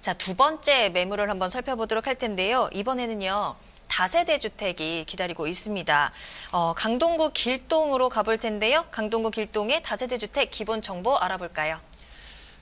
자, 두 번째 매물을 한번 살펴보도록 할 텐데요. 이번에는요. 다세대 주택이 기다리고 있습니다. 어, 강동구 길동으로 가볼 텐데요. 강동구 길동의 다세대 주택 기본 정보 알아볼까요?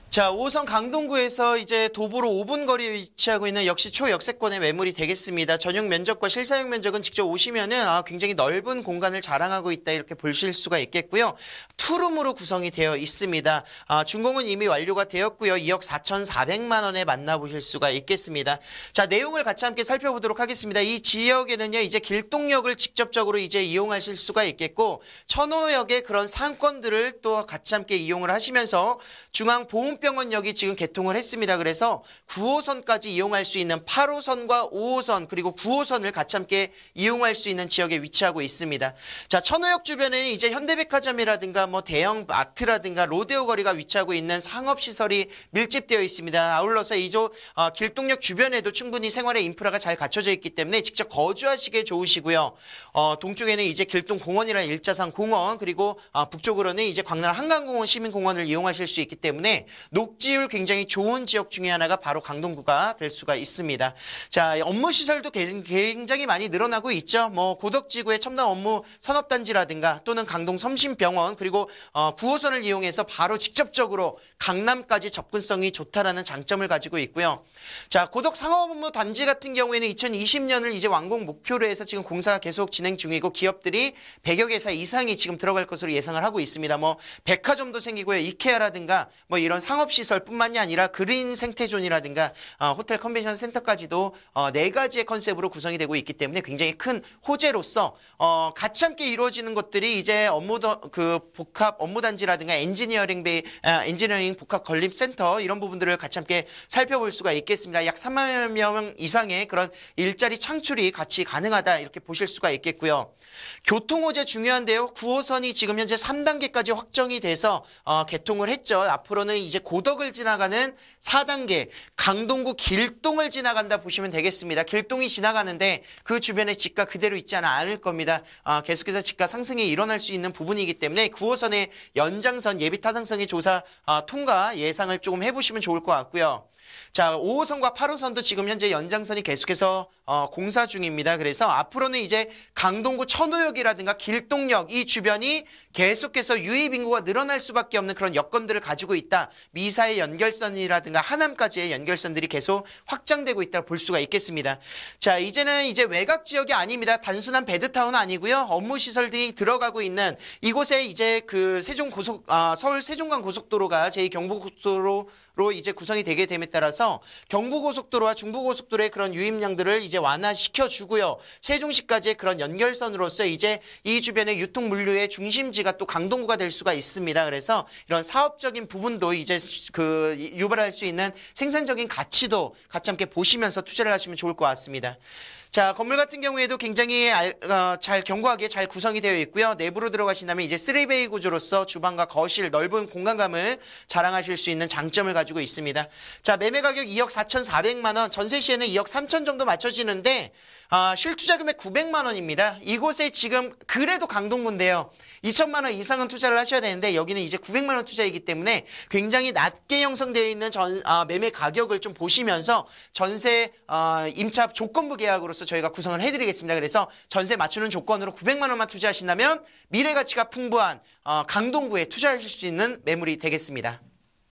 자, 5선 강동구에서 이제 도보로 5분 거리에 위치하고 있는 역시 초역세권의 매물이 되겠습니다. 전용 면적과 실사용 면적은 직접 오시면은 아, 굉장히 넓은 공간을 자랑하고 있다 이렇게 보실 수가 있겠고요. 투룸으로 구성이 되어 있습니다. 아, 준공은 이미 완료가 되었고요. 2억 4,400만 원에 만나보실 수가 있겠습니다. 자, 내용을 같이 함께 살펴보도록 하겠습니다. 이 지역에는요, 이제 길동역을 직접적으로 이제 이용하실 수가 있겠고, 천호역의 그런 상권들을 또 같이 함께 이용을 하시면서 중앙 보험 한국병원역이 지금 개통을 했습니다. 그래서 9호선까지 이용할 수 있는 8호선과 5호선 그리고 9호선을 같이 함께 이용할 수 있는 지역에 위치하고 있습니다. 자, 천호역 주변에는 이제 현대백화점이라든가 뭐 대형 마트라든가 로데오 거리가 위치하고 있는 상업시설이 밀집되어 있습니다. 아울러서 이조 어, 길동역 주변에도 충분히 생활의 인프라가 잘 갖춰져 있기 때문에 직접 거주하시기에 좋으시고요. 어, 동쪽에는 이제 길동공원이라는 일자산 공원 그리고 어, 북쪽으로는 이제 광남 한강공원 시민공원을 이용하실 수 있기 때문에 녹지율 굉장히 좋은 지역 중에 하나가 바로 강동구가 될 수가 있습니다. 자, 업무 시설도 굉장히 많이 늘어나고 있죠. 뭐 고덕지구의 첨단 업무 산업단지라든가 또는 강동 섬신병원 그리고 어, 9호선을 이용해서 바로 직접적으로 강남까지 접근성이 좋다라는 장점을 가지고 있고요. 자, 고덕 상업업무 단지 같은 경우에는 2020년을 이제 완공 목표로 해서 지금 공사가 계속 진행 중이고 기업들이 100여 개사 이상이 지금 들어갈 것으로 예상을 하고 있습니다. 뭐 백화점도 생기고요. 이케아라든가 뭐 이런 상업 상업시설뿐만이 아니라 그린 생태존이라든가 어, 호텔 컨벤션 센터까지도 어, 네 가지의 컨셉으로 구성이 되고 있기 때문에 굉장히 큰 호재로서 어, 같이 함께 이루어지는 것들이 이제 업무 더, 그 복합 업무 단지라든가 엔지니어링 베이 아, 엔지니어링 복합 건립 센터 이런 부분들을 같이 함께 살펴볼 수가 있겠습니다. 약 3만 명 이상의 그런 일자리 창출이 같이 가능하다 이렇게 보실 수가 있겠고요. 교통 호재 중요한데요. 9호선이 지금 현재 3단계까지 확정이 돼서 어, 개통을 했죠. 앞으로는 이제 고덕을 지나가는 4단계 강동구 길동을 지나간다 보시면 되겠습니다. 길동이 지나가는데 그주변에 집가 그대로 있지 않을 겁니다. 아, 계속해서 집가 상승이 일어날 수 있는 부분이기 때문에 9호선의 연장선 예비 타당성의 조사 아, 통과 예상을 조금 해보시면 좋을 것 같고요. 자, 5호선과 8호선도 지금 현재 연장선이 계속해서 어, 공사 중입니다. 그래서 앞으로는 이제 강동구 천호역이라든가 길동역 이 주변이 계속해서 유입인구가 늘어날 수밖에 없는 그런 여건들을 가지고 있다. 미사의 연결선이라든가 하남까지의 연결선들이 계속 확장되고 있다고 볼 수가 있겠습니다. 자, 이제는 이제 외곽 지역이 아닙니다. 단순한 베드타운 아니고요. 업무 시설들이 들어가고 있는 이곳에 이제 그 세종 고속 아, 서울 세종간 고속도로가 제2 경부고속도로 로 이제 구성이 되게 됨에 따라서 경부고속도로와 중부고속도로의 그런 유입량들을 이제 완화시켜 주고요. 세종시까지의 그런 연결선으로서 이제 이 주변의 유통 물류의 중심지가 또 강동구가 될 수가 있습니다. 그래서 이런 사업적인 부분도 이제 그 유발할 수 있는 생산적인 가치도 같이 함께 보시면서 투자를 하시면 좋을 것 같습니다. 자 건물 같은 경우에도 굉장히 알, 어, 잘 견고하게 잘 구성이 되어 있고요. 내부로 들어가신다면 이제 쓰리베이 구조로서 주방과 거실 넓은 공간감을 자랑하실 수 있는 장점을 가지고 있습니다. 자 매매 가격 2억 4,400만 원, 전세 시에는 2억 3천 정도 맞춰지는데 아, 실투자 금액 900만 원입니다. 이곳에 지금 그래도 강동군데요 2천만 원 이상은 투자를 하셔야 되는데 여기는 이제 900만 원 투자이기 때문에 굉장히 낮게 형성되어 있는 전, 아, 매매 가격을 좀 보시면서 전세 아, 임차 조건부 계약으로 전세로서 저희가 구성을 해드리겠습니다. 그래서 전세 맞추는 조건으로 900만 원만 투자하신다면 미래 가치가 풍부한 어, 강동구에 투자하실 수 있는 매물이 되겠습니다.